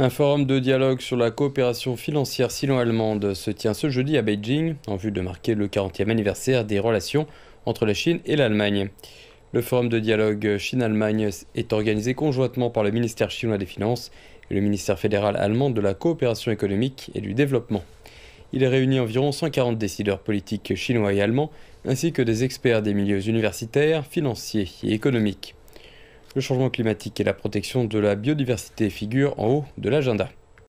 Un forum de dialogue sur la coopération financière sino-allemande se tient ce jeudi à Beijing en vue de marquer le 40e anniversaire des relations entre la Chine et l'Allemagne. Le forum de dialogue Chine-Allemagne est organisé conjointement par le ministère chinois des Finances et le ministère fédéral allemand de la coopération économique et du développement. Il réunit environ 140 décideurs politiques chinois et allemands, ainsi que des experts des milieux universitaires, financiers et économiques. Le changement climatique et la protection de la biodiversité figurent en haut de l'agenda.